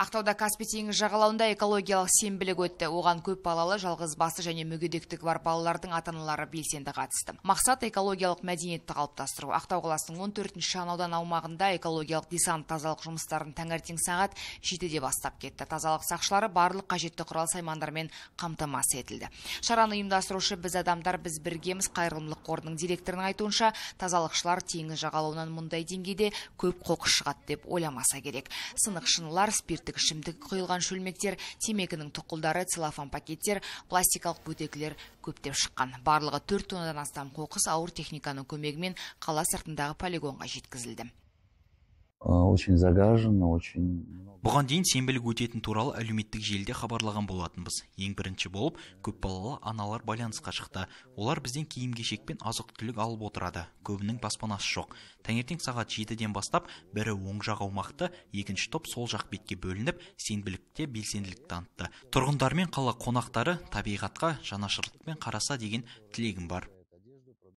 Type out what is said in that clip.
ақтауда каспий теңіз жағалауында экологиялық сенбілік өтті оған көп балалы жалғыз басы және мүгедектігі бар балалардың ата аналары белсенді қатысты мақсат экологиялық мәдениетті қалыптастыру ақтау қаласының он төртінші аудан аумағында экологиялық десант тазалық жұмыстарын таңертең сағат жетіде бастап кетті тазалық сақшылары барлық қажетті құрал саймандармен қамтамасыз етілді шараны ұйымдастырушы біз адамдар біз біргеміз қайырымдылық қорының директорының айтуынша тазалықшылар теңіз жағалауынан мұндай деңгейде көп қоқыс шығады деп ойламаса керек сынық шынылар спирттік ішімдік құйылған шөлмектер темекінің тұқылдары целлофан пакеттер пластикалық бөтелкелер көптеп шыққан барлығы төрт тоннадан астам қоқыс ауыр техниканың көмегімен қала сыртындағы полигонға жеткізілді очень загажено очень бұған дейін сенбілік өтетін туралы әлеуметтік желіде хабарлаған болатынбыз ең бірінші болып көпбалалы аналар байланысқа шықты олар бізден киім кешек пен азық түлік алып отырады көбінің баспанасы жоқ таңертең сағат жетіден бастап бірі оң жақ аумақты екінші топ сол жақ бетке бөлініп сенбілікте белсенділік танытты тұрғындар мен қала қонақтары табиғатқа жанашырлықпен қараса деген тілегім бар